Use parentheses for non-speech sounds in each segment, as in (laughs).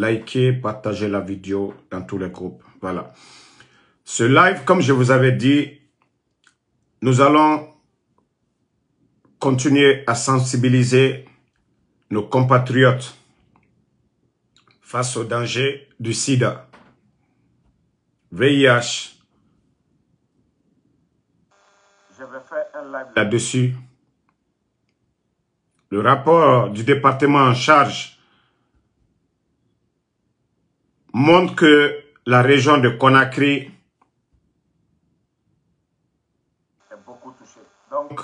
likez, partagez la vidéo dans tous les groupes. Voilà. Ce live, comme je vous avais dit, nous allons continuer à sensibiliser nos compatriotes face au danger du sida, VIH. Je vais un live là-dessus. Le rapport du département en charge montre que la région de Conakry est beaucoup touchée. Donc,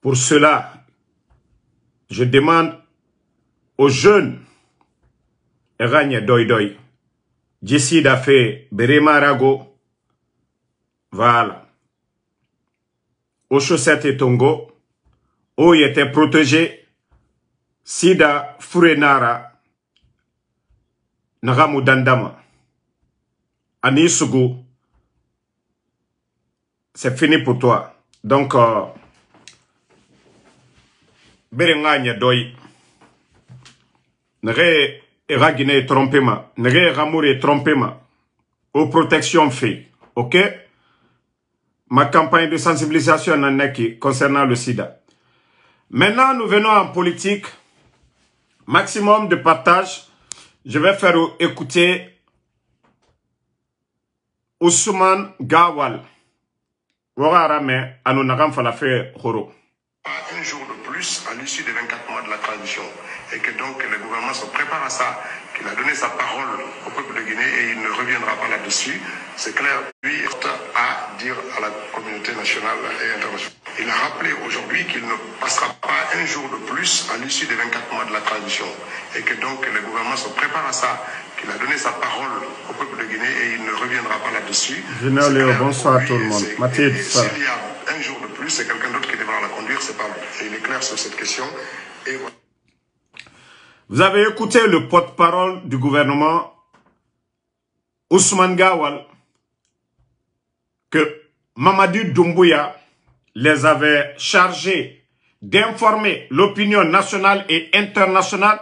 pour cela, je demande aux jeunes Doi Doidoy, Jessie Dafé, Berema Rago, voilà. Aux chaussettes et Tongo, où il était protégé, Sida Furenara, Nagamu Dandama, Anisugu, c'est fini pour toi. Donc, euh, doy, Doi, Nere Eragine Trompema, Nere trompé ma aux protection fait, ok? Ma campagne de sensibilisation en concernant le sida. Maintenant, nous venons en politique. Maximum de partage, je vais faire écouter Ousmane Gawal. Anunagam Horo. Un jour de plus, à l'issue des 24 mois de la transition, et que donc le gouvernement se prépare à ça, qu'il a donné sa parole au peuple de Guinée et il ne reviendra pas là-dessus. C'est clair, lui à dire à la communauté nationale et internationale. Il a rappelé aujourd'hui qu'il ne passera pas un jour de plus à l'issue des 24 mois de la transition et que donc le gouvernement se prépare à ça, qu'il a donné sa parole au peuple de Guinée et il ne reviendra pas là-dessus. bonsoir à tout le monde. Mathilde, s'il y a un jour de plus, c'est quelqu'un d'autre qui devra la conduire, c'est pas il est clair sur cette question. Et vous avez écouté le porte-parole du gouvernement, Ousmane Gawal, que Mamadou Doumbouya les avait chargés d'informer l'opinion nationale et internationale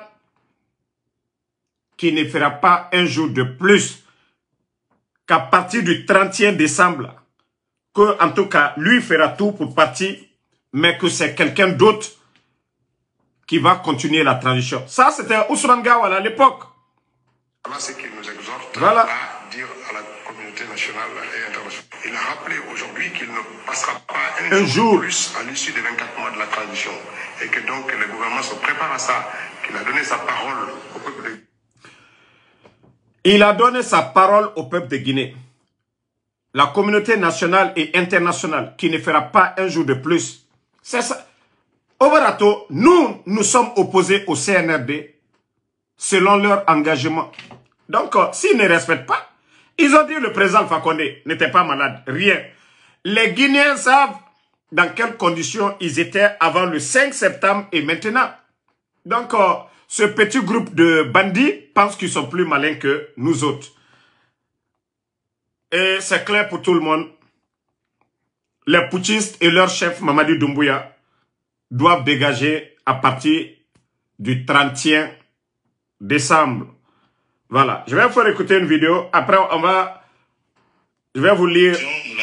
qu'il ne fera pas un jour de plus qu'à partir du 31 décembre, que en tout cas lui fera tout pour partir, mais que c'est quelqu'un d'autre qui va continuer la transition. Ça, c'était Ousmane Gawal à l'époque. Voilà ce qu'il nous exhorte à dire à la communauté nationale et internationale. Il a rappelé aujourd'hui qu'il ne passera pas un, jour, de plus à l'issue des 24 mois de la transition et que donc le gouvernement se prépare à ça, qu'il a donné sa parole au peuple de Il a donné sa parole au peuple de Guinée. La communauté nationale et internationale qui ne fera pas un jour de plus. C'est ça. Overato, nous, nous sommes opposés au CNRD selon leur engagement. Donc, euh, s'ils ne respectent pas, ils ont dit le président Fakonde n'était pas malade, rien. Les Guinéens savent dans quelles conditions ils étaient avant le 5 septembre et maintenant. Donc, euh, ce petit groupe de bandits pense qu'ils sont plus malins que nous autres. Et c'est clair pour tout le monde. Les putschistes et leur chef Mamadi Doumbouya doivent dégager à partir du 31 décembre. Voilà. Je vais vous faire écouter une vidéo. Après, on va... Je vais vous lire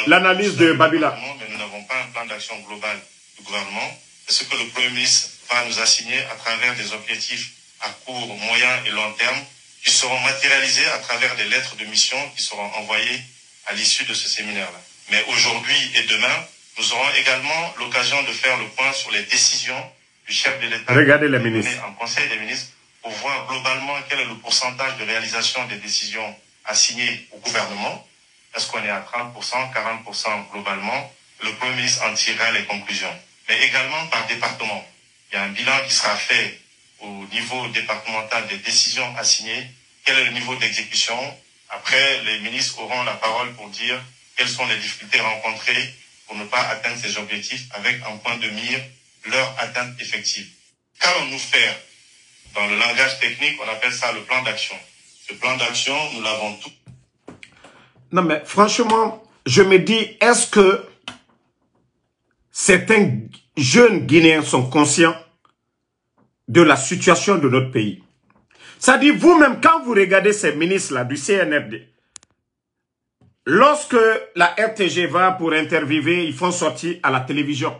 l'analyse de Babila. nous n'avons pas un plan d'action global du gouvernement. Ce que le Premier ministre va nous assigner à travers des objectifs à court, moyen et long terme qui seront matérialisés à travers des lettres de mission qui seront envoyées à l'issue de ce séminaire-là. Mais aujourd'hui et demain, nous aurons également l'occasion de faire le point sur les décisions du chef de l'État Regardez les ministres. en Conseil des ministres pour voir globalement quel est le pourcentage de réalisation des décisions assignées au gouvernement. Est-ce qu'on est à 30%, 40% globalement Le Premier ministre en tirera les conclusions. Mais également par département. Il y a un bilan qui sera fait au niveau départemental des décisions assignées. Quel est le niveau d'exécution Après, les ministres auront la parole pour dire quelles sont les difficultés rencontrées pour ne pas atteindre ces objectifs avec un point de mire leur atteinte effective. Qu'allons-nous faire Dans le langage technique, on appelle ça le plan d'action. Ce plan d'action, nous l'avons tout. Non mais franchement, je me dis, est-ce que certains jeunes Guinéens sont conscients de la situation de notre pays Ça dit, vous-même, quand vous regardez ces ministres-là du CNFD, Lorsque la RTG va pour interviewer, ils font sortir à la télévision.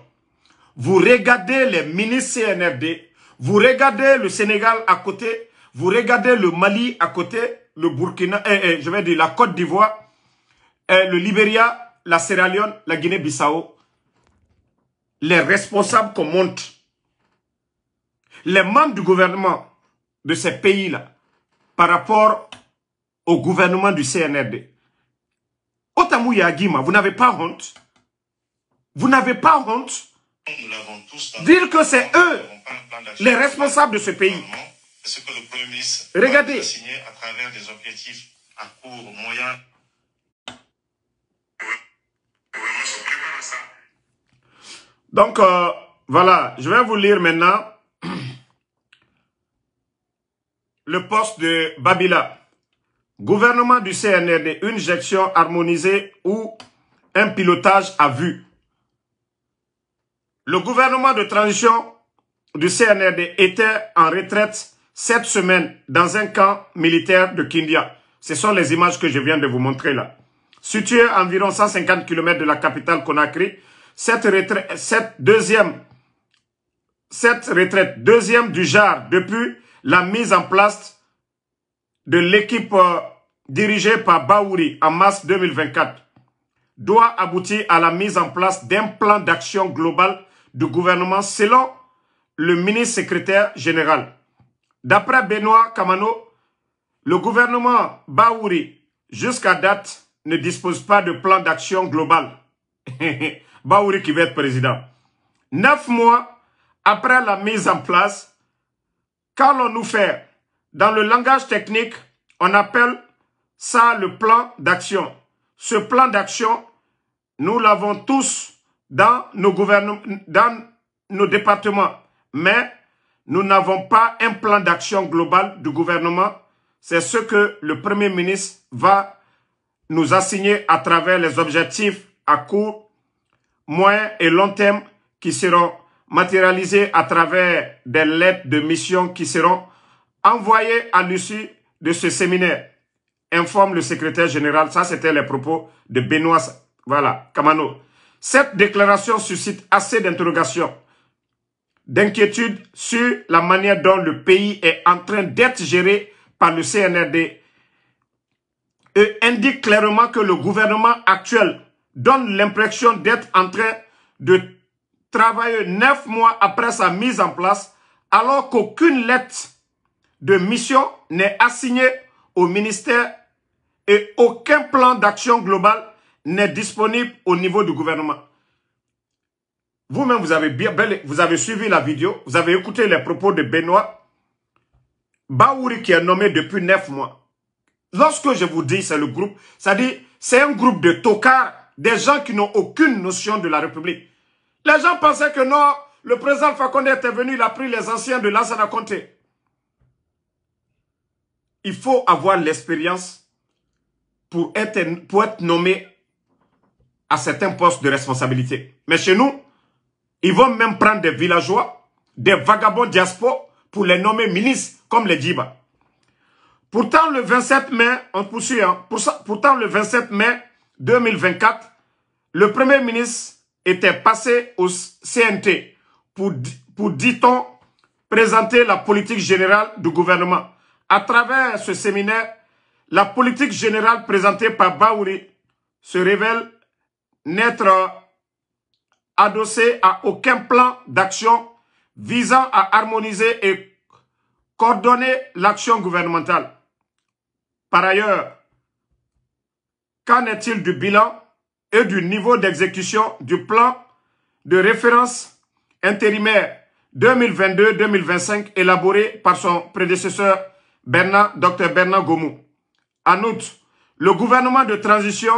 Vous regardez les ministres CNRD, vous regardez le Sénégal à côté, vous regardez le Mali à côté, le Burkina, eh, eh, je vais dire la Côte d'Ivoire, eh, le Libéria, la Sierra Leone, la Guinée-Bissau. Les responsables qu'on monte, les membres du gouvernement de ces pays-là, par rapport au gouvernement du CNRD, Otamou Yagima, vous n'avez pas honte Vous n'avez pas honte Dire que c'est eux les responsables de ce pays. Regardez. Donc, euh, voilà, je vais vous lire maintenant (clears throat) le poste de Babila. Gouvernement du CNRD, une gestion harmonisée ou un pilotage à vue. Le gouvernement de transition du CNRD était en retraite cette semaine dans un camp militaire de Kindia. Ce sont les images que je viens de vous montrer là. Situé à environ 150 km de la capitale Conakry, cette, retraite, cette deuxième cette retraite deuxième du JAR depuis la mise en place de l'équipe euh, dirigée par Baouri en mars 2024 doit aboutir à la mise en place d'un plan d'action global du gouvernement selon le ministre secrétaire général. D'après Benoît Kamano, le gouvernement Baouri, jusqu'à date, ne dispose pas de plan d'action global. (laughs) Baouri qui va être président. Neuf mois après la mise en place, qu'allons-nous faire dans le langage technique, on appelle ça le plan d'action. Ce plan d'action, nous l'avons tous dans nos dans nos départements, mais nous n'avons pas un plan d'action global du gouvernement. C'est ce que le Premier ministre va nous assigner à travers les objectifs à court, moyen et long terme qui seront matérialisés à travers des lettres de mission qui seront envoyé à l'issue de ce séminaire, informe le secrétaire général. Ça, c'était les propos de Benoît voilà, Kamano. Cette déclaration suscite assez d'interrogations, d'inquiétudes sur la manière dont le pays est en train d'être géré par le CNRD et indique clairement que le gouvernement actuel donne l'impression d'être en train de travailler neuf mois après sa mise en place alors qu'aucune lettre de mission n'est assigné au ministère et aucun plan d'action global n'est disponible au niveau du gouvernement. Vous-même, vous avez bien, vous avez suivi la vidéo, vous avez écouté les propos de Benoît Baouri qui est nommé depuis neuf mois. Lorsque je vous dis c'est le groupe, ça dit c'est un groupe de tocards, des gens qui n'ont aucune notion de la République. Les gens pensaient que non, le président Fakonde était venu, il a pris les anciens de l'Assana Comté il faut avoir l'expérience pour être, être nommé à certains postes de responsabilité. Mais chez nous, ils vont même prendre des villageois, des vagabonds diaspora pour les nommer ministres, comme les Djiba. Pourtant, le 27 mai, on poursuit, hein. pour pourtant, le 27 mai 2024, le premier ministre était passé au CNT pour, pour dit-on, présenter la politique générale du gouvernement. À travers ce séminaire, la politique générale présentée par Baouri se révèle n'être adossée à aucun plan d'action visant à harmoniser et coordonner l'action gouvernementale. Par ailleurs, qu'en est-il du bilan et du niveau d'exécution du plan de référence intérimaire 2022-2025 élaboré par son prédécesseur Bernard, Dr Bernard Gomou. En outre, le gouvernement de transition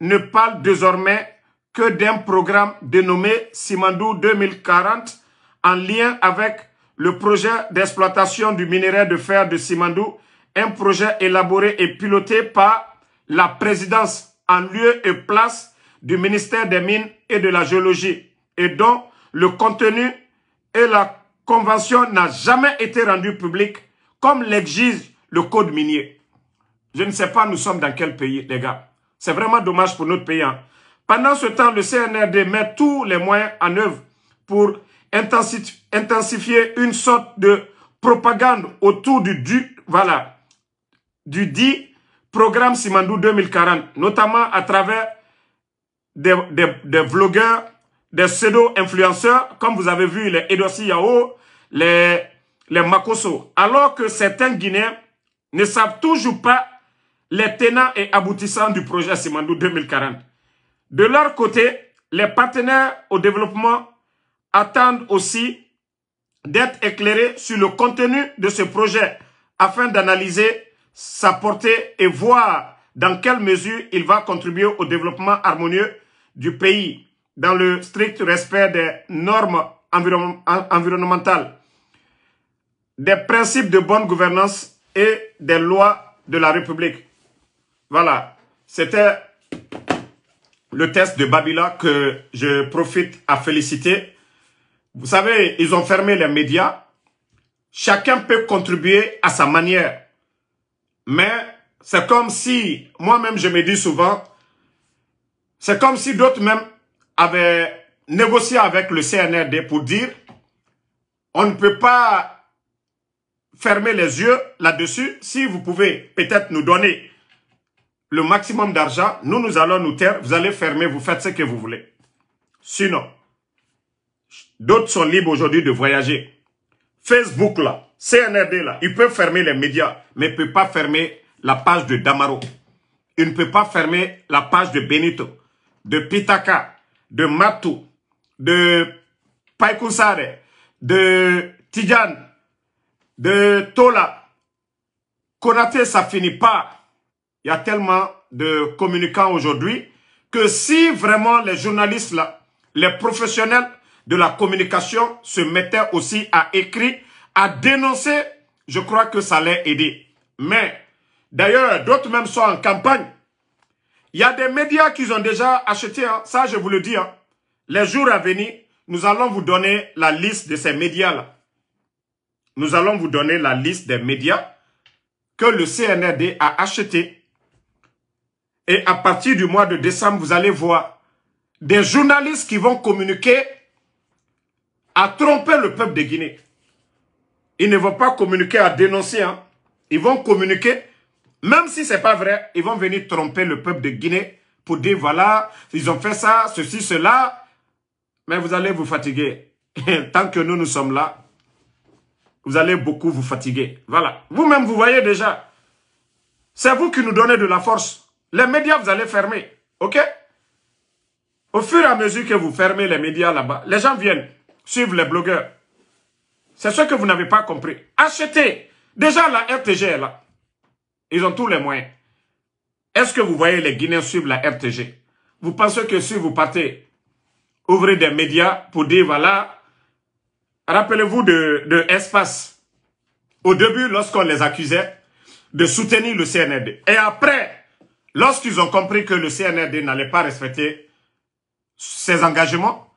ne parle désormais que d'un programme dénommé Simandou 2040 en lien avec le projet d'exploitation du minerai de fer de Simandou, un projet élaboré et piloté par la présidence en lieu et place du ministère des Mines et de la Géologie et dont le contenu et la convention n'a jamais été rendu public comme l'exige le code minier. Je ne sais pas nous sommes dans quel pays, les gars. C'est vraiment dommage pour notre pays. Hein. Pendant ce temps, le CNRD met tous les moyens en œuvre pour intensifier une sorte de propagande autour du, du, voilà, du dit programme Simandou 2040, notamment à travers des, des, des vlogueurs, des pseudo-influenceurs, comme vous avez vu les Edossi Yao, les les Makoso, alors que certains Guinéens ne savent toujours pas les tenants et aboutissants du projet Simandou 2040. De leur côté, les partenaires au développement attendent aussi d'être éclairés sur le contenu de ce projet afin d'analyser sa portée et voir dans quelle mesure il va contribuer au développement harmonieux du pays dans le strict respect des normes environnementales des principes de bonne gouvernance et des lois de la République. Voilà, c'était le test de Babila que je profite à féliciter. Vous savez, ils ont fermé les médias. Chacun peut contribuer à sa manière. Mais c'est comme si, moi-même je me dis souvent, c'est comme si d'autres même avaient négocié avec le CNRD pour dire on ne peut pas Fermez les yeux là-dessus. Si vous pouvez peut-être nous donner le maximum d'argent, nous, nous allons nous taire, vous allez fermer, vous faites ce que vous voulez. Sinon, d'autres sont libres aujourd'hui de voyager. Facebook, là, CNRD, là, il peut fermer les médias, mais ne peut pas fermer la page de Damaro. Il ne peut pas fermer la page de Benito, de Pitaka, de Matou, de Paikusare, de Tidjane, de Tola, Konaté, ça finit pas. Il y a tellement de communicants aujourd'hui que si vraiment les journalistes, là, les professionnels de la communication se mettaient aussi à écrire, à dénoncer, je crois que ça allait aider. Mais, d'ailleurs, d'autres même sont en campagne. Il y a des médias qu'ils ont déjà achetés, hein. ça je vous le dis. Hein. Les jours à venir, nous allons vous donner la liste de ces médias-là. Nous allons vous donner la liste des médias que le CNRD a achetés. Et à partir du mois de décembre, vous allez voir des journalistes qui vont communiquer à tromper le peuple de Guinée. Ils ne vont pas communiquer à dénoncer. Hein. Ils vont communiquer, même si n'est pas vrai, ils vont venir tromper le peuple de Guinée pour dire voilà, ils ont fait ça, ceci, cela. Mais vous allez vous fatiguer. (laughs) Tant que nous, nous sommes là, vous allez beaucoup vous fatiguer. Voilà. Vous-même, vous voyez déjà. C'est vous qui nous donnez de la force. Les médias, vous allez fermer. OK Au fur et à mesure que vous fermez les médias là-bas, les gens viennent suivre les blogueurs. C'est ce que vous n'avez pas compris. Achetez. Déjà, la RTG là. Ils ont tous les moyens. Est-ce que vous voyez les Guinéens suivre la RTG Vous pensez que si vous partez ouvrir des médias pour dire, voilà, Rappelez-vous de, de Espace. Au début, lorsqu'on les accusait de soutenir le CNRD. Et après, lorsqu'ils ont compris que le CNRD n'allait pas respecter ses engagements,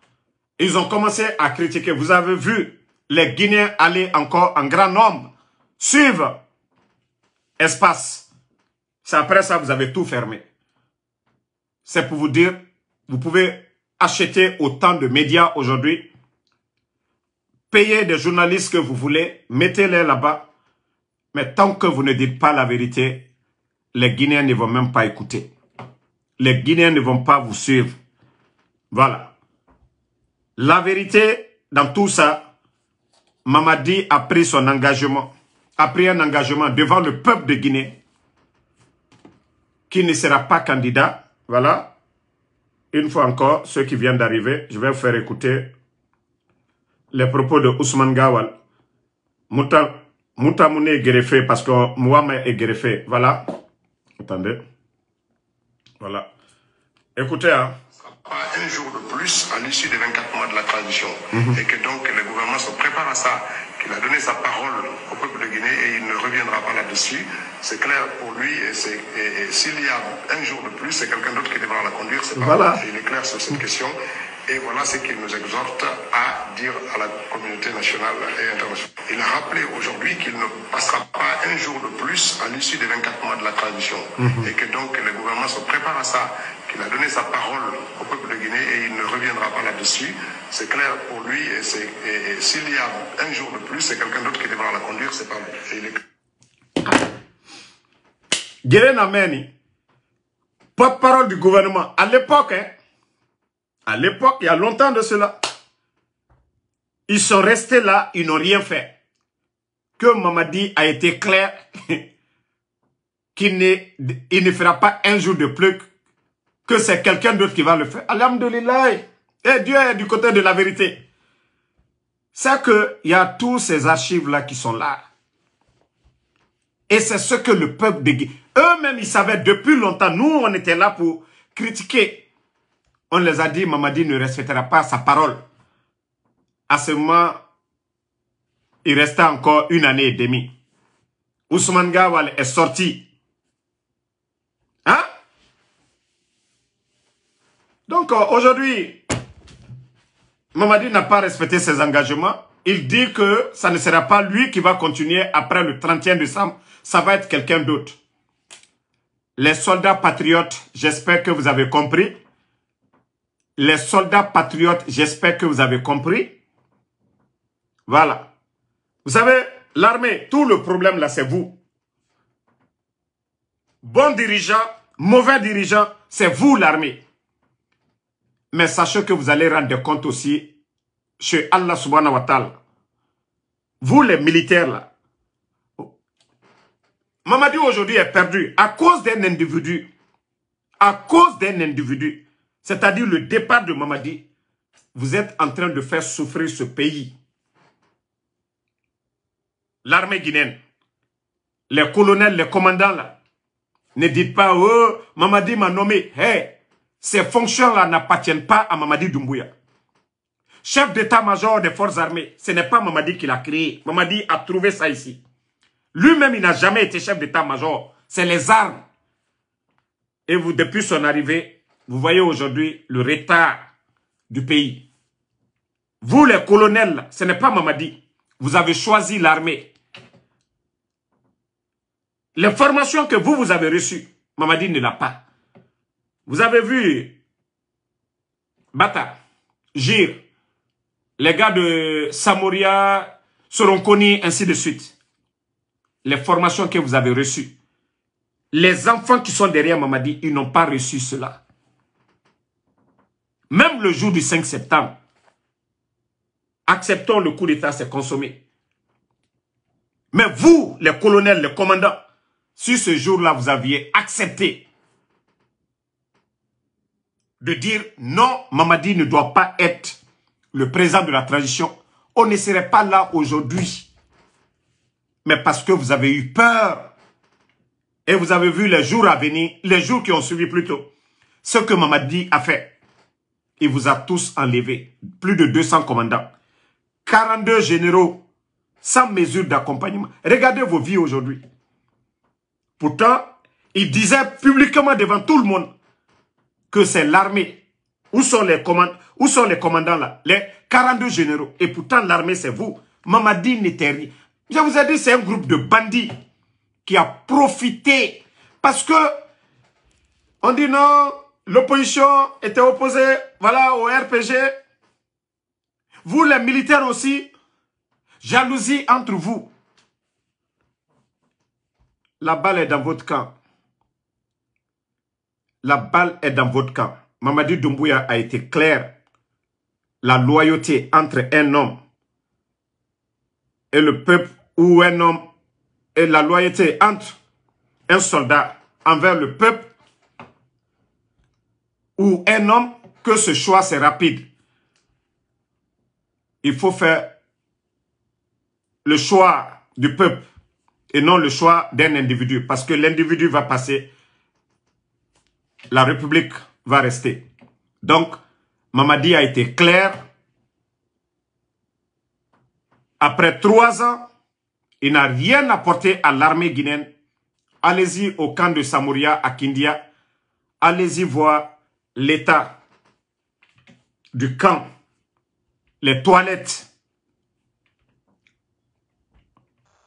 ils ont commencé à critiquer. Vous avez vu les Guinéens aller encore en grand nombre suivre Espace. C'est après ça, vous avez tout fermé. C'est pour vous dire, vous pouvez acheter autant de médias aujourd'hui Payez des journalistes que vous voulez, mettez-les là-bas. Mais tant que vous ne dites pas la vérité, les Guinéens ne vont même pas écouter. Les Guinéens ne vont pas vous suivre. Voilà. La vérité dans tout ça, Mamadi a pris son engagement, a pris un engagement devant le peuple de Guinée qui ne sera pas candidat. Voilà. Une fois encore, ceux qui viennent d'arriver, je vais vous faire écouter les propos de Ousmane Gawal. Mouta, Moutamune est greffé parce que Mouamé est greffé. Voilà. Attendez. Voilà. Écoutez, hein. Un jour de plus à l'issue des 24 mois de la transition. Mhm. Et que donc le gouvernement se prépare à ça, qu'il a donné sa parole au peuple de Guinée et il ne reviendra pas là-dessus. C'est clair pour lui et, s'il y a un jour de plus, c'est quelqu'un d'autre qui devra la conduire. C'est voilà. Il est clair sur cette mhm. question. Et voilà ce qu'il nous exhorte à dire à la communauté nationale et internationale. Il a rappelé aujourd'hui qu'il ne passera pas un jour de plus à l'issue des 24 mois de la transition. Mhm. Et que donc le gouvernement se prépare à ça, qu'il a donné sa parole au peuple de Guinée et il ne reviendra pas là-dessus. C'est clair pour lui et, s'il y a un jour de plus, c'est quelqu'un d'autre qui devra la conduire, c'est pas lui. Guérin Ameni, parole du gouvernement, à l'époque, hein, à l'époque, il y a longtemps de cela, ils sont restés là, ils n'ont rien fait. Que Mamadi a été clair (laughs) qu'il ne, il ne fera pas un jour de plus que c'est quelqu'un d'autre qui va le faire. Alhamdulillah. Et eh, Dieu est du côté de la vérité. C'est qu'il y a tous ces archives-là qui sont là. Et c'est ce que le peuple de Eux-mêmes, ils savaient depuis longtemps. Nous, on était là pour critiquer on les a dit, Mamadi ne respectera pas sa parole. À ce moment, il restait encore une année et demie. Ousmane Gawal est sorti. Hein? Donc euh, aujourd'hui, Mamadi n'a pas respecté ses engagements. Il dit que ça ne sera pas lui qui va continuer après le 31 décembre. Ça va être quelqu'un d'autre. Les soldats patriotes, j'espère que vous avez compris les soldats patriotes, j'espère que vous avez compris. Voilà. Vous savez, l'armée, tout le problème là, c'est vous. Bon dirigeant, mauvais dirigeant, c'est vous l'armée. Mais sachez que vous allez rendre compte aussi chez Allah subhanahu wa ta'ala. Vous les militaires là. Mamadou aujourd'hui est perdu à cause d'un individu. À cause d'un individu c'est-à-dire le départ de Mamadi, vous êtes en train de faire souffrir ce pays. L'armée guinéenne, les colonels, les commandants, là, ne dites pas, oh, Mamadi m'a nommé. ces fonctions-là n'appartiennent pas à Mamadi Doumbouya. Chef d'état-major des forces armées, ce n'est pas Mamadi qui l'a créé. Mamadi a trouvé ça ici. Lui-même, il n'a jamais été chef d'état-major. C'est les armes. Et vous, depuis son arrivée, vous voyez aujourd'hui le retard du pays. Vous, les colonels, ce n'est pas Mamadi. Vous avez choisi l'armée. Les formations que vous, vous avez reçues, Mamadi ne l'a pas. Vous avez vu Bata, Gire, les gars de Samoria, Soronconi, ainsi de suite. Les formations que vous avez reçues. Les enfants qui sont derrière Mamadi, ils n'ont pas reçu cela. Même le jour du 5 septembre, acceptons le coup d'État c'est consommé. Mais vous, les colonels, les commandants, si ce jour-là vous aviez accepté de dire non, Mamadi ne doit pas être le président de la transition, on ne serait pas là aujourd'hui. Mais parce que vous avez eu peur et vous avez vu les jours à venir, les jours qui ont suivi plus tôt, ce que Mamadi a fait il vous a tous enlevé. Plus de 200 commandants. 42 généraux sans mesure d'accompagnement. Regardez vos vies aujourd'hui. Pourtant, il disait publiquement devant tout le monde que c'est l'armée. Où sont les commandants Où sont les commandants là Les 42 généraux. Et pourtant, l'armée, c'est vous. Mamadi Neteri. Je vous ai dit, c'est un groupe de bandits qui a profité. Parce que, on dit non, L'opposition était opposée, voilà, au RPG. Vous, les militaires aussi, jalousie entre vous. La balle est dans votre camp. La balle est dans votre camp. Mamadi Doumbouya a été clair. La loyauté entre un homme et le peuple ou un homme et la loyauté entre un soldat envers le peuple ou un homme, que ce choix, c'est rapide. Il faut faire le choix du peuple et non le choix d'un individu. Parce que l'individu va passer, la République va rester. Donc, Mamadi a été clair. Après trois ans, il n'a rien apporté à l'armée guinéenne. Allez-y au camp de Samouria à Kindia. Allez-y voir l'état du camp, les toilettes.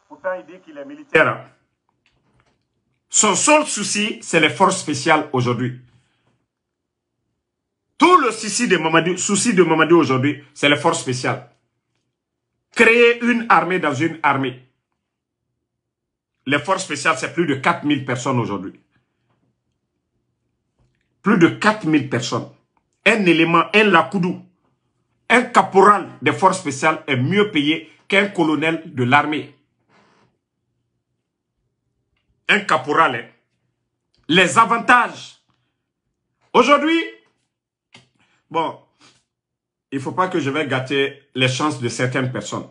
Pourtant, il dit qu'il est militaire. Son seul souci, c'est les forces spéciales aujourd'hui. Tout le souci de Mamadou, souci de Mamadou aujourd'hui, c'est les forces spéciales. Créer une armée dans une armée. Les forces spéciales, c'est plus de 4000 personnes aujourd'hui plus de 4000 personnes. Un élément, un lakoudou, un caporal des forces spéciales est mieux payé qu'un colonel de l'armée. Un caporal. Hein. Les avantages. Aujourd'hui, bon, il ne faut pas que je vais gâter les chances de certaines personnes.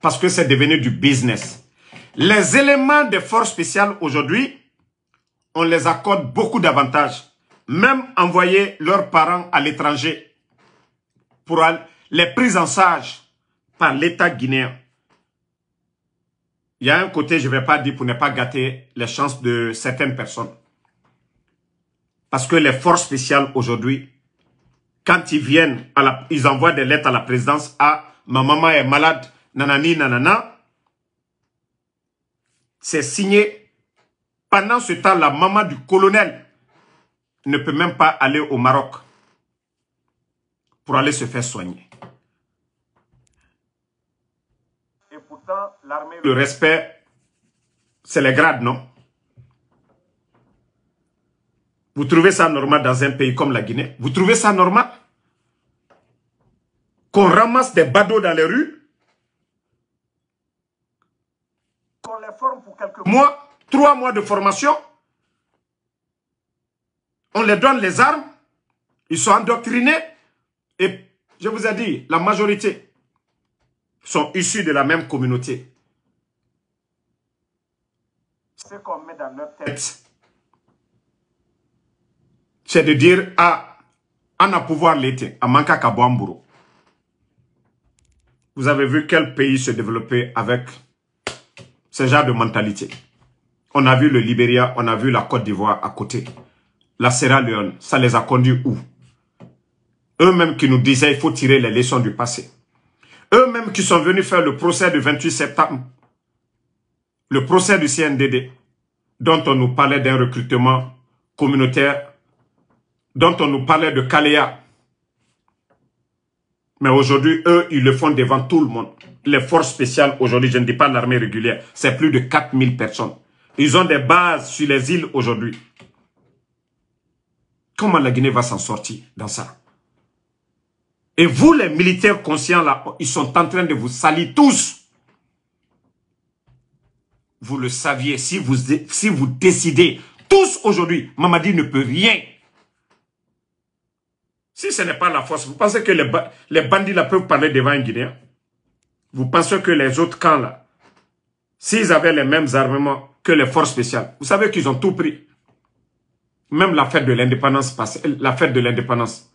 Parce que c'est devenu du business. Les éléments des forces spéciales aujourd'hui, on les accorde beaucoup d'avantages même envoyer leurs parents à l'étranger pour les prises en charge par l'État guinéen. Il y a un côté, je ne vais pas dire pour ne pas gâter les chances de certaines personnes. Parce que les forces spéciales aujourd'hui, quand ils viennent, à la, ils envoient des lettres à la présidence à « ah, ma maman est malade, nanani, nanana ». C'est signé. Pendant ce temps, la maman du colonel ne peut même pas aller au Maroc pour aller se faire soigner. Le respect, c'est les grades, non Vous trouvez ça normal dans un pays comme la Guinée Vous trouvez ça normal Qu'on ramasse des badauds dans les rues Qu'on les forme pour quelques mois Trois mois de formation on les donne les armes, ils sont endoctrinés, et je vous ai dit, la majorité sont issus de la même communauté. Ce qu'on met dans leur tête, c'est de dire ah, à on a pouvoir l'été, à Vous avez vu quel pays se développer avec ce genre de mentalité. On a vu le Libéria, on a vu la Côte d'Ivoire à côté la Sierra Leone, ça les a conduits où Eux-mêmes qui nous disaient qu'il faut tirer les leçons du passé. Eux-mêmes qui sont venus faire le procès du 28 septembre, le procès du CNDD, dont on nous parlait d'un recrutement communautaire, dont on nous parlait de Kalea. Mais aujourd'hui, eux, ils le font devant tout le monde. Les forces spéciales, aujourd'hui, je ne dis pas l'armée régulière, c'est plus de 4000 personnes. Ils ont des bases sur les îles aujourd'hui. Comment la Guinée va s'en sortir dans ça Et vous, les militaires conscients, là, ils sont en train de vous salir tous. Vous le saviez, si vous, si vous décidez, tous aujourd'hui, Mamadi ne peut rien. Si ce n'est pas la force, vous pensez que les, bandits là peuvent parler devant un Guinéen Vous pensez que les autres camps là, s'ils avaient les mêmes armements que les forces spéciales, vous savez qu'ils ont tout pris. Même la fête de l'indépendance la fête de l'indépendance.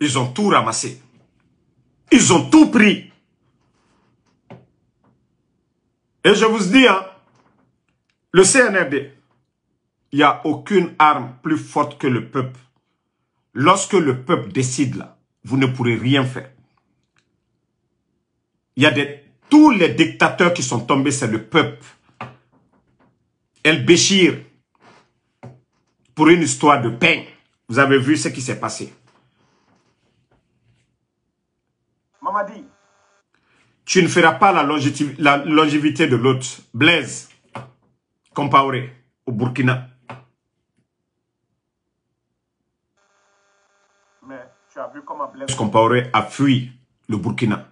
Ils ont tout ramassé. Ils ont tout pris. Et je vous dis, hein, le CNRD, il n'y a aucune arme plus forte que le peuple. Lorsque le peuple décide là, vous ne pourrez rien faire. Il y a des, tous les dictateurs qui sont tombés, c'est le peuple. Elle Béchir pour une histoire de pain. Vous avez vu ce qui s'est passé. Mamadi. Tu ne feras pas la, la longévité de l'autre. Blaise Compaoré au Burkina. Mais tu as vu comment Blaise Compaoré a fui le Burkina.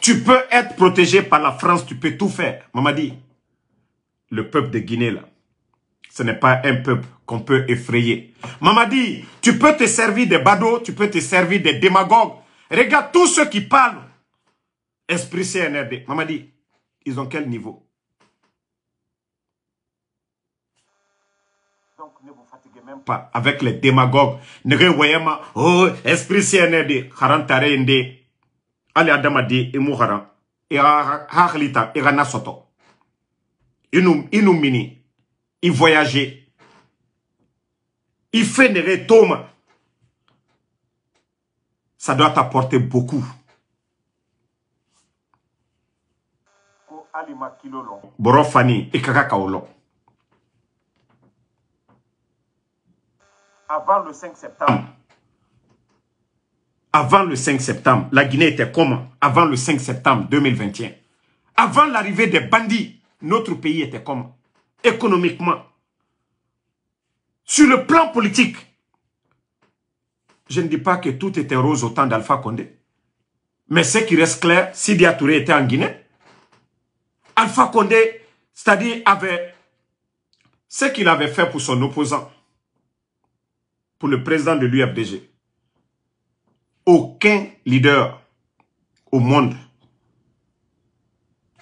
Tu peux être protégé par la France, tu peux tout faire, Mamadi le peuple de Guinée, là, ce n'est pas un peuple qu'on peut effrayer. Mamadi, tu peux te servir des badauds, tu peux te servir des démagogues. Regarde tous ceux qui parlent. Esprit CNRD. Mamadi, ils ont quel niveau Donc ne vous fatiguez même pas avec les démagogues. oh, esprit CNRD. Harantare Inde. Ali Adamadi, Et Harlita, et Soto. Il nous, il Il voyageait. Il fait des Ça doit t'apporter beaucoup. Avant le 5 septembre. Avant le 5 septembre, la Guinée était comment Avant le 5 septembre 2021. Avant l'arrivée des bandits notre pays était comme Économiquement. Sur le plan politique. Je ne dis pas que tout était rose au temps d'Alpha Condé. Mais ce qui reste clair, Sidi Touré était en Guinée. Alpha Condé, c'est-à-dire, avait ce qu'il avait fait pour son opposant, pour le président de l'UFDG. Aucun leader au monde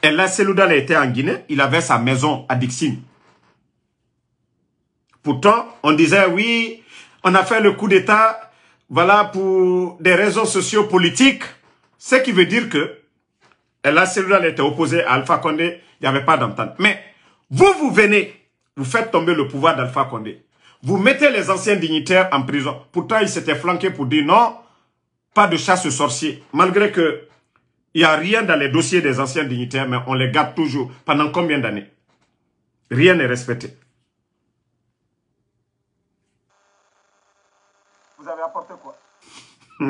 et là, Seloudal était en Guinée, il avait sa maison à Dixine. Pourtant, on disait, oui, on a fait le coup d'État, voilà, pour des raisons sociopolitiques. Ce qui veut dire que Ella là, Seloudal était opposé à Alpha Condé, il n'y avait pas d'entente. Mais vous, vous venez, vous faites tomber le pouvoir d'Alpha Condé. Vous mettez les anciens dignitaires en prison. Pourtant, ils s'étaient flanqués pour dire non, pas de chasse aux sorciers. Malgré que il n'y a rien dans les dossiers des anciens dignitaires, mais on les garde toujours. Pendant combien d'années Rien n'est respecté. Vous avez apporté quoi (laughs)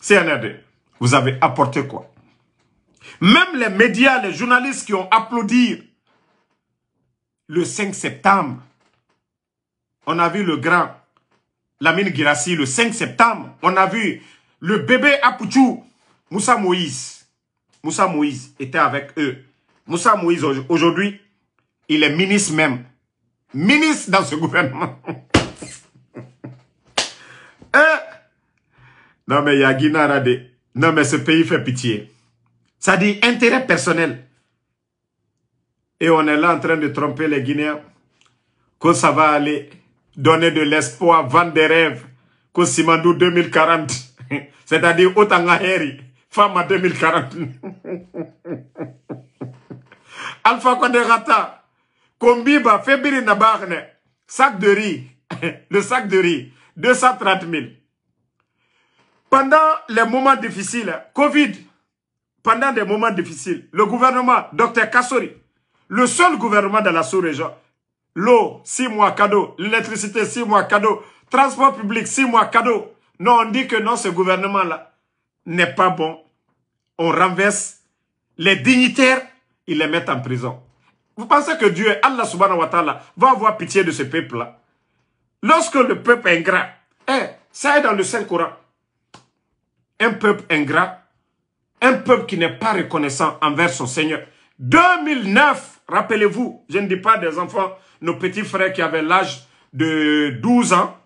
CNRD, vous avez apporté quoi Même les médias, les journalistes qui ont applaudi le 5 septembre, on a vu le grand Lamine Girassi le 5 septembre, on a vu le bébé Apuchou. Moussa Moïse, Moussa Moïse était avec eux. Moussa Moïse, aujourd'hui, il est ministre même. Ministre dans ce gouvernement. (laughs) Hein? Non, mais il y Guinée radé. Non, mais ce pays fait pitié. Ça dit intérêt personnel. Et on est là en train de tromper les Guinéens. Que ça va aller. Donner de l'espoir, vendre des rêves. Que Simandou 2040. (laughs) C'est-à-dire Otangaheri femme à 2040. (laughs) Alpha Condé Rata, Kombiba, Fébiri Nabarne, sac de riz, (laughs) le sac de riz, 230 000. Pendant les moments difficiles, Covid, pendant des moments difficiles, le gouvernement, Docteur Kassori, le seul gouvernement de la sous-région, l'eau, 6 mois cadeau, l'électricité, 6 mois cadeau, transport public, 6 mois cadeau. Non, on dit que non, ce gouvernement-là, n'est pas bon, on renverse les dignitaires, ils les mettent en prison. Vous pensez que Dieu, Allah subhanahu wa ta'ala, va avoir pitié de ce peuple-là Lorsque le peuple ingrat, eh, ça est dans le Saint-Coran, un peuple ingrat, un peuple qui n'est pas reconnaissant envers son Seigneur. 2009, rappelez-vous, je ne dis pas des enfants, nos petits frères qui avaient l'âge de 12 ans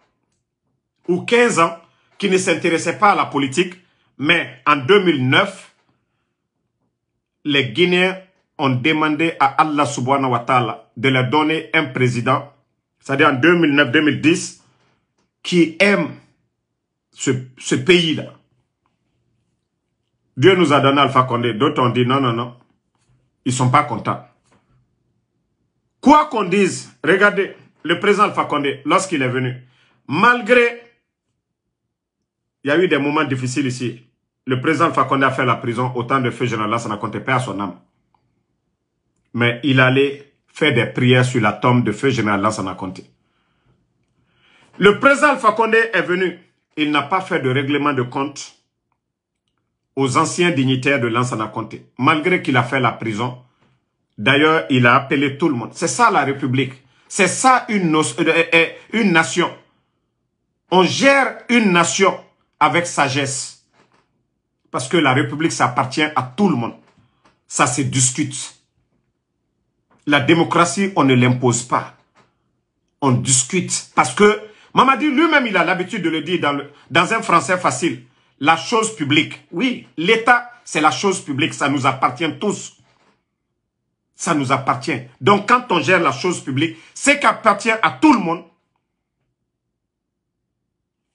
ou 15 ans, qui ne s'intéressaient pas à la politique, mais en 2009, les Guinéens ont demandé à Allah subhanahu wa ta'ala de leur donner un président, c'est-à-dire en 2009-2010, qui aime ce, ce pays-là. Dieu nous a donné Alpha Condé. D'autres ont dit non, non, non. Ils ne sont pas contents. Quoi qu'on dise, regardez, le président Alpha Condé, lorsqu'il est venu, malgré, il y a eu des moments difficiles ici, le président Fakonde a fait la prison, autant de feu général ça n'a compté pas à son âme. Mais il allait faire des prières sur la tombe de feu général Lansana n'a Le président Fakonde est venu. Il n'a pas fait de règlement de compte aux anciens dignitaires de Lansana Conté, malgré qu'il a fait la prison. D'ailleurs, il a appelé tout le monde. C'est ça la République. C'est ça une euh, euh, euh, nation. On gère une nation avec sagesse. Parce que la République, ça appartient à tout le monde. Ça se discute. La démocratie, on ne l'impose pas. On discute. Parce que Mamadi lui-même, il a l'habitude de le dire dans, un français facile. La chose publique. Oui, l'État, c'est la chose publique. Ça nous appartient tous. Ça nous appartient. Donc, quand on gère la chose publique, ce qui appartient à tout le monde.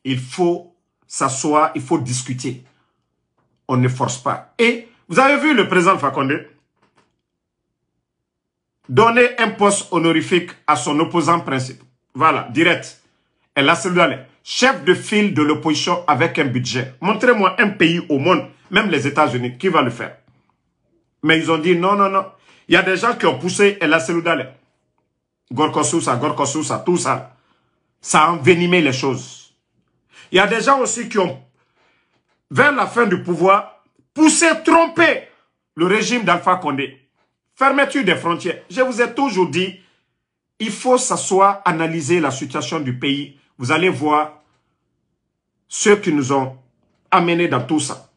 Il faut s'asseoir, il faut discuter on ne force pas. Et vous avez vu le président Fakonde donner un poste honorifique à son opposant principe. Voilà, direct. Et là, chef de file de l'opposition avec un budget. Montrez-moi un pays au monde, même les États-Unis, qui va le faire. Mais ils ont dit non, non, non. Il y a des gens qui ont poussé El Asseloudale. Gorkosousa, Gorkosousa, tout ça. Ça a envenimé les choses. Il y a des gens aussi qui ont vers la fin du pouvoir, pousser, tromper le régime d'Alpha Condé. Fermeture des frontières. Je vous ai toujours dit, il faut s'asseoir, analyser la situation du pays. Vous allez voir ceux qui nous ont amenés dans tout ça.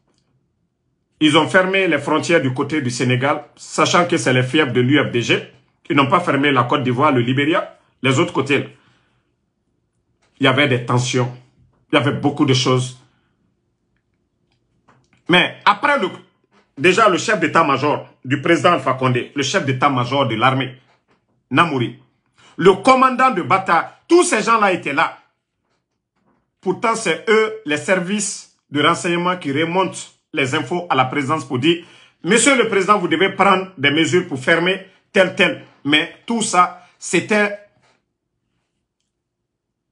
Ils ont fermé les frontières du côté du Sénégal, sachant que c'est les fièvres de l'UFDG. Ils n'ont pas fermé la Côte d'Ivoire, le Libéria, les autres côtés. Il y avait des tensions. Il y avait beaucoup de choses mais après le, déjà le chef d'état-major du président Alpha Condé, le chef d'état-major de l'armée, Namouri, le commandant de Bata, tous ces gens-là étaient là. Pourtant, c'est eux, les services de renseignement qui remontent les infos à la présidence pour dire « Monsieur le Président, vous devez prendre des mesures pour fermer tel, tel. » Mais tout ça, c'était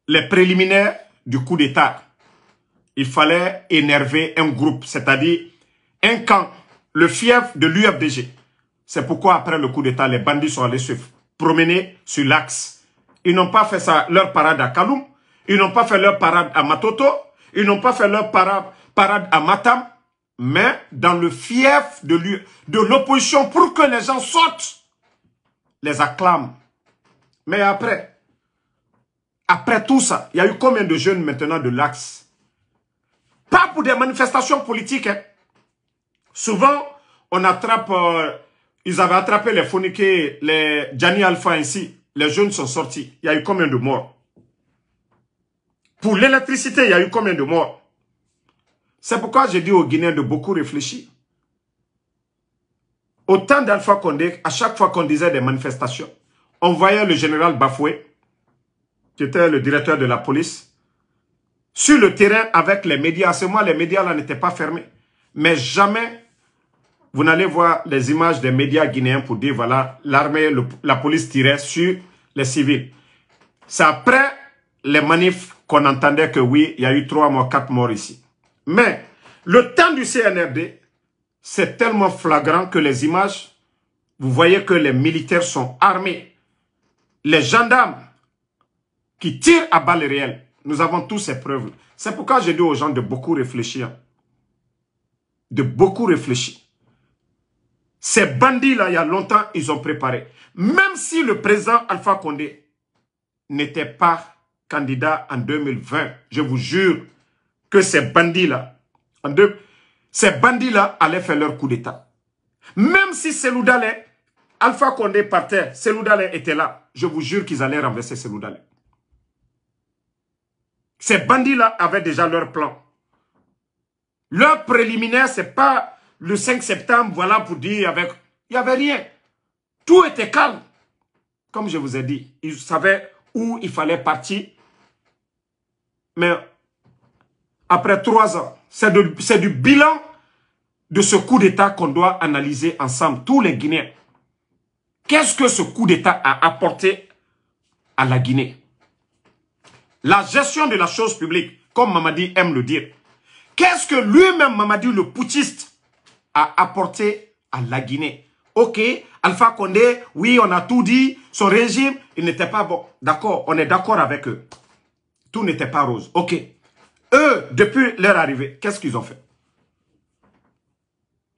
les préliminaires du coup d'État il fallait énerver un groupe, c'est-à-dire un camp, le fief de l'UFDG. C'est pourquoi après le coup d'État, les bandits sont allés se promener sur l'axe. Ils n'ont pas fait leur parade à Kaloum, ils n'ont pas fait leur parade à Matoto, ils n'ont pas fait leur parade à Matam, mais dans le fief de l'opposition pour que les gens sortent, les acclament. Mais après, après tout ça, il y a eu combien de jeunes maintenant de l'axe pas pour des manifestations politiques. Hein. Souvent, on attrape... Euh, ils avaient attrapé les Foniqués, les Gianni Alpha ainsi. Les jeunes sont sortis. Il y a eu combien de morts Pour l'électricité, il y a eu combien de morts C'est pourquoi j'ai dit aux Guinéens de beaucoup réfléchir. Autant temps d'Alpha Condé, à chaque fois qu'on disait des manifestations, on voyait le général Bafoué, qui était le directeur de la police, sur le terrain avec les médias. À ce moment, les médias là n'étaient pas fermés. Mais jamais vous n'allez voir les images des médias guinéens pour dire voilà, l'armée, la police tirait sur les civils. C'est après les manifs qu'on entendait que oui, il y a eu trois morts, quatre morts ici. Mais le temps du CNRD, c'est tellement flagrant que les images, vous voyez que les militaires sont armés. Les gendarmes qui tirent à balles réelles nous avons tous ces preuves. C'est pourquoi je dis aux gens de beaucoup réfléchir. De beaucoup réfléchir. Ces bandits-là, il y a longtemps, ils ont préparé. Même si le président Alpha Condé n'était pas candidat en 2020, je vous jure que ces bandits-là, ces bandits-là allaient faire leur coup d'État. Même si Seloudalé, Alpha Condé partait, Dalé était là, je vous jure qu'ils allaient renverser Seloudalé. Ces bandits-là avaient déjà leur plan. Leur préliminaire, c'est pas le 5 septembre, voilà pour dire avec... Il n'y avait rien. Tout était calme. Comme je vous ai dit, ils savaient où il fallait partir. Mais après trois ans, c'est du bilan de ce coup d'État qu'on doit analyser ensemble, tous les Guinéens. Qu'est-ce que ce coup d'État a apporté à la Guinée la gestion de la chose publique, comme Mamadi aime le dire, qu'est-ce que lui-même, Mamadi, le poutiste, a apporté à la Guinée Ok, Alpha Condé, oui, on a tout dit, son régime, il n'était pas bon. D'accord, on est d'accord avec eux. Tout n'était pas rose. Ok. Eux, depuis leur arrivée, qu'est-ce qu'ils ont fait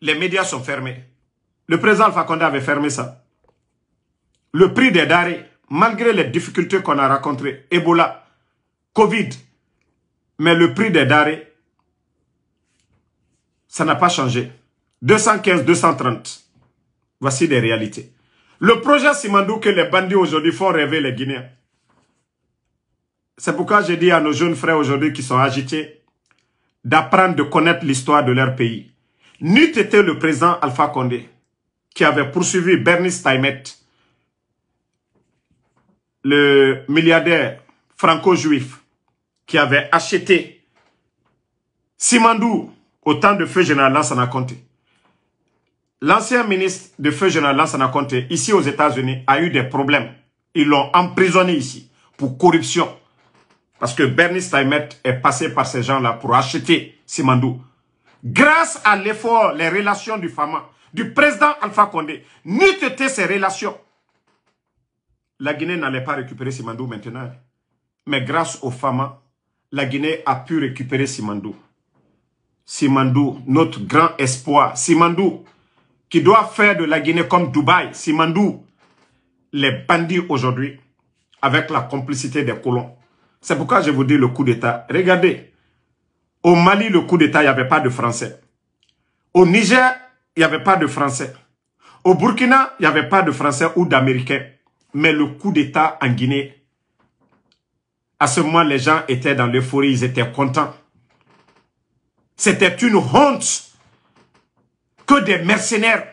Les médias sont fermés. Le président Alpha Condé avait fermé ça. Le prix des darés, malgré les difficultés qu'on a rencontrées, Ebola, Covid. Mais le prix des darés, ça n'a pas changé. 215, 230. Voici des réalités. Le projet Simandou que les bandits aujourd'hui font rêver les Guinéens. C'est pourquoi j'ai dit à nos jeunes frères aujourd'hui qui sont agités d'apprendre de connaître l'histoire de leur pays. N'eût été le président Alpha Condé qui avait poursuivi Bernie Taimet, le milliardaire franco-juif, qui avait acheté Simandou au temps de feu général Lansana Conte. L'ancien ministre de feu général Lansana Conte, ici aux États-Unis, a eu des problèmes. Ils l'ont emprisonné ici pour corruption. Parce que Bernie Steinmetz est passé par ces gens-là pour acheter Simandou. Grâce à l'effort, les relations du FAMA, du président Alpha Condé, n'eût été ces relations. La Guinée n'allait pas récupérer Simandou maintenant. Mais grâce au FAMA, la Guinée a pu récupérer Simandou. Simandou, notre grand espoir. Simandou, qui doit faire de la Guinée comme Dubaï. Simandou, les bandits aujourd'hui, avec la complicité des colons. C'est pourquoi je vous dis le coup d'État. Regardez, au Mali, le coup d'État, il n'y avait pas de Français. Au Niger, il n'y avait pas de Français. Au Burkina, il n'y avait pas de Français ou d'Américains. Mais le coup d'État en Guinée, à ce moment, les gens étaient dans l'euphorie, ils étaient contents. C'était une honte que des mercenaires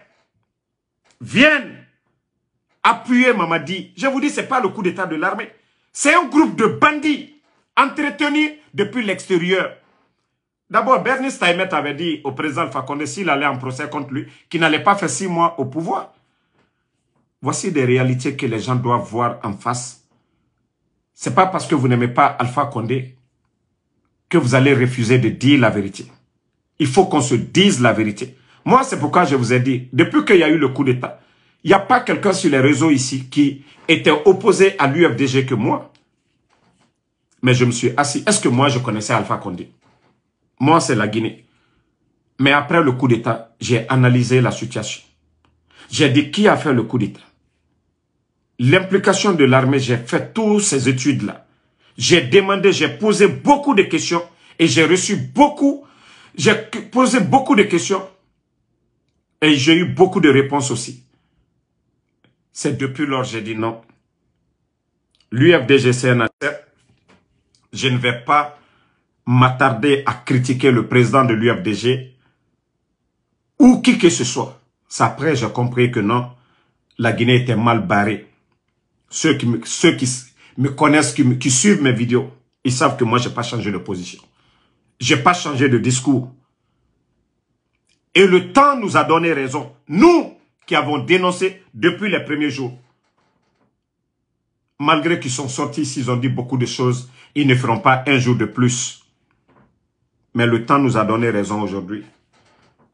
viennent appuyer Mamadi. Je vous dis, ce n'est pas le coup d'état de l'armée. C'est un groupe de bandits entretenus depuis l'extérieur. D'abord, Bernie Taimet avait dit au président Fakonde, s'il allait en procès contre lui, qu'il n'allait pas faire six mois au pouvoir. Voici des réalités que les gens doivent voir en face c'est pas parce que vous n'aimez pas Alpha Condé que vous allez refuser de dire la vérité. Il faut qu'on se dise la vérité. Moi, c'est pourquoi je vous ai dit, depuis qu'il y a eu le coup d'État, il n'y a pas quelqu'un sur les réseaux ici qui était opposé à l'UFDG que moi. Mais je me suis assis. Est-ce que moi, je connaissais Alpha Condé Moi, c'est la Guinée. Mais après le coup d'État, j'ai analysé la situation. J'ai dit qui a fait le coup d'État l'implication de l'armée, j'ai fait toutes ces études-là. J'ai demandé, j'ai posé beaucoup de questions et j'ai reçu beaucoup, j'ai posé beaucoup de questions et j'ai eu beaucoup de réponses aussi. C'est depuis lors que j'ai dit non. L'UFDG, c'est je ne vais pas m'attarder à critiquer le président de l'UFDG ou qui que ce soit. C'est après j'ai compris que non, la Guinée était mal barrée. Ceux qui, me, connaissent, qui, qui suivent mes vidéos, ils savent que moi, je n'ai pas changé de position. Je n'ai pas changé de discours. Et le temps nous a donné raison. Nous qui avons dénoncé depuis les premiers jours. Malgré qu'ils sont sortis, s'ils ont dit beaucoup de choses, ils ne feront pas un jour de plus. Mais le temps nous a donné raison aujourd'hui.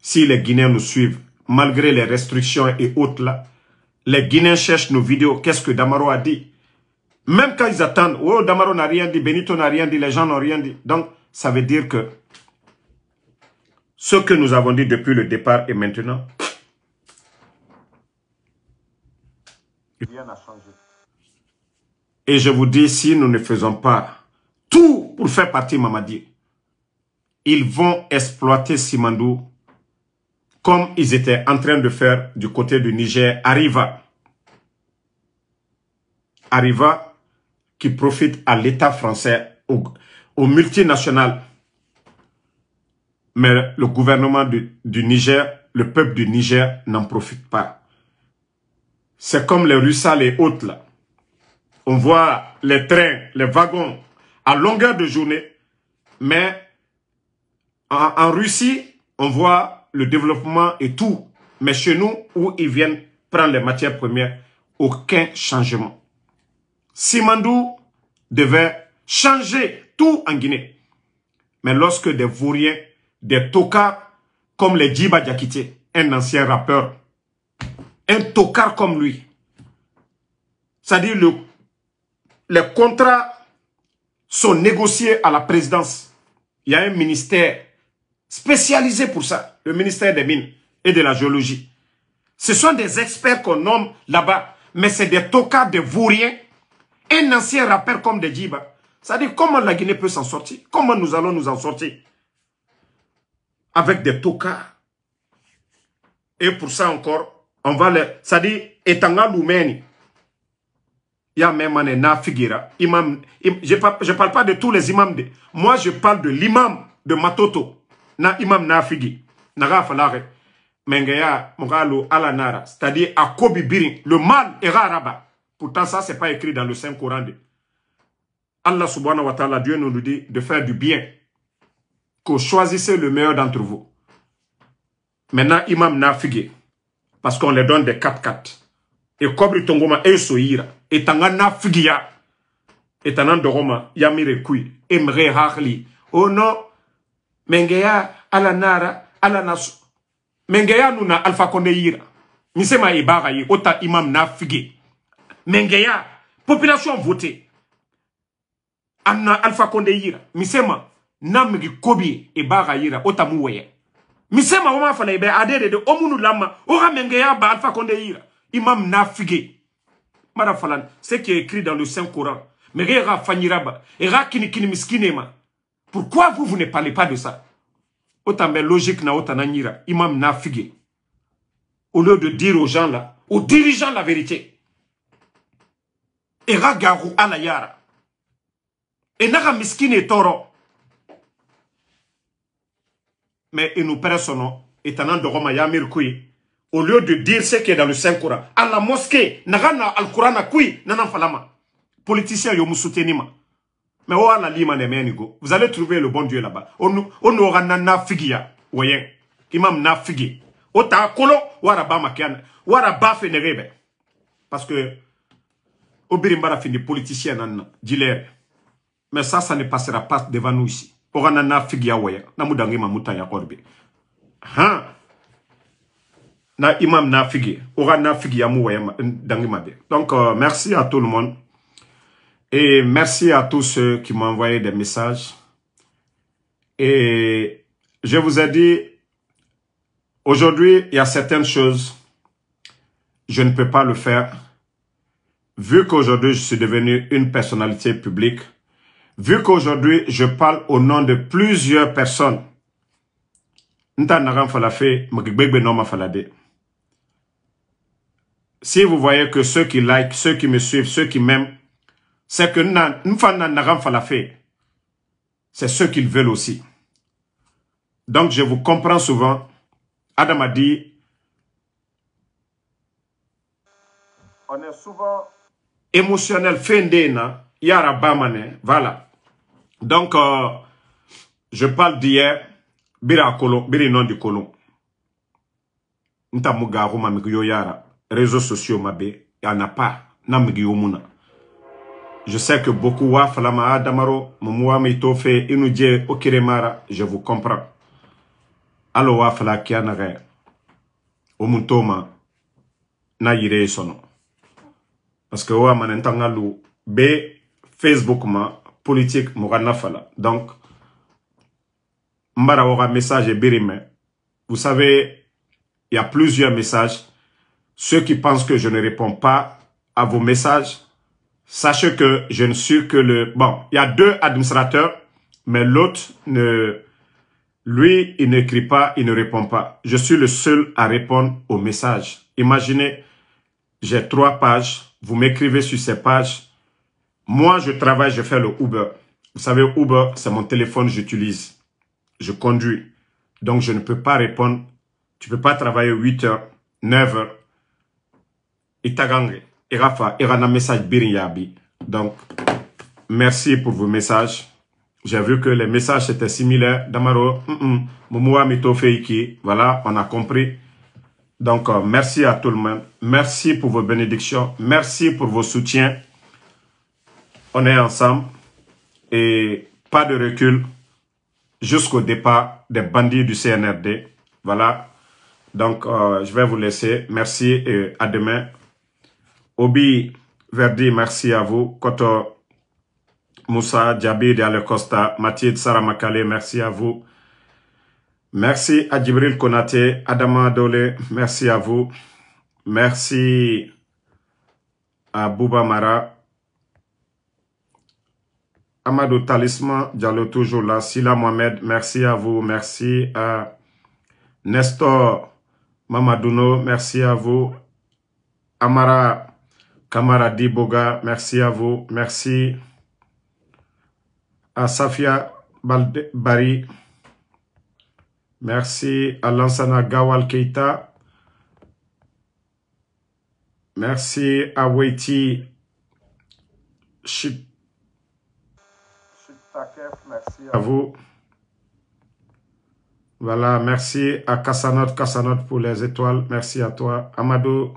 Si les Guinéens nous suivent, malgré les restrictions et autres là, les Guinéens cherchent nos vidéos. Qu'est-ce que Damaro a dit Même quand ils attendent, oh, Damaro n'a rien dit, Benito n'a rien dit, les gens n'ont rien dit. Donc, ça veut dire que ce que nous avons dit depuis le départ et maintenant, rien n'a changé. Et je vous dis, si nous ne faisons pas tout pour faire partie Mamadi, ils vont exploiter Simandou comme ils étaient en train de faire du côté du Niger, Arriva. Arriva qui profite à l'État français, aux, multinationales. Mais le gouvernement du, Niger, le peuple du Niger n'en profite pas. C'est comme les russes les autres là. On voit les trains, les wagons à longueur de journée. Mais en, en Russie, on voit le développement et tout. Mais chez nous, où ils viennent prendre les matières premières, aucun changement. Simandou devait changer tout en Guinée. Mais lorsque des Vauriens, des tocards, comme les Djiba Djakite, un ancien rappeur, un tocard comme lui, c'est-à-dire le, les contrats sont négociés à la présidence. Il y a un ministère spécialisé pour ça, le ministère des Mines et de la Géologie. Ce sont des experts qu'on nomme là-bas, mais c'est des tocards de vauriens, un ancien rappeur comme des Djiba. Ça dit comment la Guinée peut s'en sortir Comment nous allons nous en sortir Avec des tocards. Et pour ça encore, on va le... Ça dit, etanga Loumeni, ya na imam, je ne parle pas de tous les imams. moi, je parle de l'imam de Matoto na imam nafigi na gafalare mengaya mongalo ala nara c'est-à-dire à kobi le mal est raba pourtant ça c'est pas écrit dans le saint coran de Allah subhanahu wa ta'ala Dieu nous dit de faire du bien que choisissez le meilleur d'entre vous maintenant imam nafigi parce qu'on les donne des 4-4 et kobri tongoma e soira et tanga nafigia et tanan roma yamire kui emre harli oh non mengeya ala nara ala nasu mengeya nuna alpha konde misema ibara yi ota imam na fige mengeya population votée anna Alfa konde misema Nam, kobi ibaga yira ota muweye misema wama fana ibe adere de omunu lama ora mengeya ba alfa konde imam na fige mara falan ce qui est écrit dans le saint coran mege ra fanyiraba era kini kini miskinema pourquoi vous, vous ne parlez pas de ça Autant mais logique na autant imam na Au lieu de dire aux gens là, aux dirigeants la vérité. Et ragaru alayara. Et naga miskine toro. Mais et nous personnes, et de Roma yamir kui. Au lieu de dire ce qui est dans le Saint-Coran, à la mosquée, na al-Qurana kui, nanan falama. Politicien yo moussoutenima. Mais on a lima Vous allez trouver le bon Dieu là-bas. On, on aura nana figia. Voyez. Imam na figi. Ota kolo waraba makiana. Waraba fenerebe. Parce que Obirimbara fini politicien nan dilaire. Mais ça, ça ne passera pas devant nous ici. On a nana figia voyez. Namudangi mamuta ya korbe. Hein? Na imam na figi. On na figia mu voyez. Euh, Dangi mabe. Donc, euh, merci à tout le monde. Et merci à tous ceux qui m'ont envoyé des messages. Et je vous ai dit, aujourd'hui, il y a certaines choses, je ne peux pas le faire. Vu qu'aujourd'hui, je suis devenu une personnalité publique, vu qu'aujourd'hui, je parle au nom de plusieurs personnes, si vous voyez que ceux qui like, ceux qui me suivent, ceux qui m'aiment, c'est que c'est ce qu'ils veulent aussi. Donc je vous comprends souvent. Adam a dit, on est souvent émotionnel, fendena, yara bamane, voilà. Donc, euh, je parle d'hier, bira kolon, bira non du kolon. Nta yara, réseaux sociaux mabe, y'en a pas, na muna. Je sais que beaucoup wa falama adamaro mumuwa mitofe inuje okiremara. Je vous comprends. Allo wa fala kianare. Omuntoma na yire sono. Parce que wa manentanga lu be Facebook ma politique mugana fala. Donc, mbara wa message birime. Vous savez, il y a plusieurs messages. Ceux qui pensent que je ne réponds pas à vos messages, Sachez que je ne suis que le... Bon, il y a deux administrateurs, mais l'autre, ne, lui, il n'écrit pas, il ne répond pas. Je suis le seul à répondre aux messages. Imaginez, j'ai trois pages, vous m'écrivez sur ces pages. Moi, je travaille, je fais le Uber. Vous savez, Uber, c'est mon téléphone, j'utilise. Je conduis. Donc, je ne peux pas répondre. Tu peux pas travailler 8 heures, 9 heures. gangue a un message Birinyabi. Donc, merci pour vos messages. J'ai vu que les messages étaient similaires. Damaro, mm, mm. Moumoua feiki. Voilà, on a compris. Donc, euh, merci à tout le monde. Merci pour vos bénédictions. Merci pour vos soutiens. On est ensemble. Et pas de recul jusqu'au départ des bandits du CNRD. Voilà. Donc, euh, je vais vous laisser. Merci et à demain. Obi Verdi, merci à vous. Koto Moussa, Djabi Diallo Costa, Mathilde Saramakale, merci à vous. Merci à Djibril Konate, Adama Adole, merci à vous. Merci à Bouba Mara. Amadou Talisman, Diallo toujours là. Sila Mohamed, merci à vous. Merci à Nestor Mamadouno, merci à vous. Amara Kamara Diboga, merci à vous. Merci à Safia Bari. Merci à Lansana Gawal Keita. Merci à Weiti Chip. Merci à vous. Voilà, merci à Kassanot, Kassanot pour les étoiles. Merci à toi. Amadou.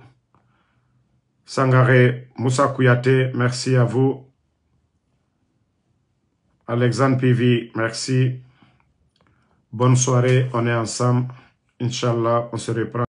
Sangare, Moussa Kouyaté, merci à vous. Alexandre Pivi, merci. Bonne soirée, on est ensemble. Inch'Allah, on se reprend.